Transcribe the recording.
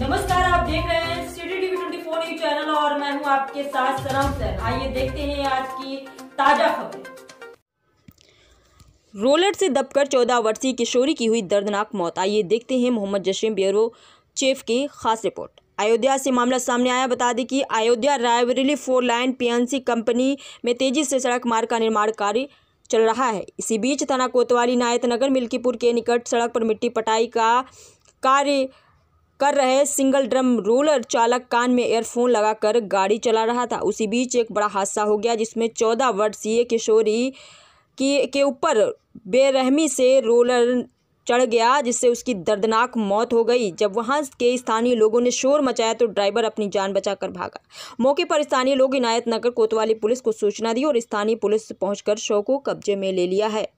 नमस्कार आप देख रहे हैं City TV twenty four news channel और मैं हूं आपके साथ सनम सर आइए देखते हैं आज की ताजा खबर रोलर से दबकर 14 वर्षीय किशोरी की हुई दर्दनाक मौत आइए देखते हैं मोहम्मद जशीम ब्यूरो चीफ की खास रिपोर्ट अयोध्या से मामला सामने आया बता दें कि Ayodhya Raebareli four lane PNC company में तेजी से सड़क मार्ग का निर्माण कार्य चल रहा है इसी बीच थाना कोतवाली नायत नगर मिल्कीपुर के निकट सड़क पर मिट्टी पटाई का कार्य कर रहे सिंगल ड्रम रोलर चालक कान में एयरफोन लगाकर गाड़ी चला रहा था उसी बीच एक बड़ा हादसा हो गया जिसमें चौदह वर्षीय किशोरी की के ऊपर बेरहमी से रोलर चढ़ गया जिससे उसकी दर्दनाक मौत हो गई जब वहां के स्थानीय लोगों ने शोर मचाया तो ड्राइवर अपनी जान बचाकर भागा मौके पर स्थानीय लोग इनायत नगर कोतवाली पुलिस को सूचना दी और स्थानीय पुलिस पहुंचकर शव को कब्जे में ले लिया है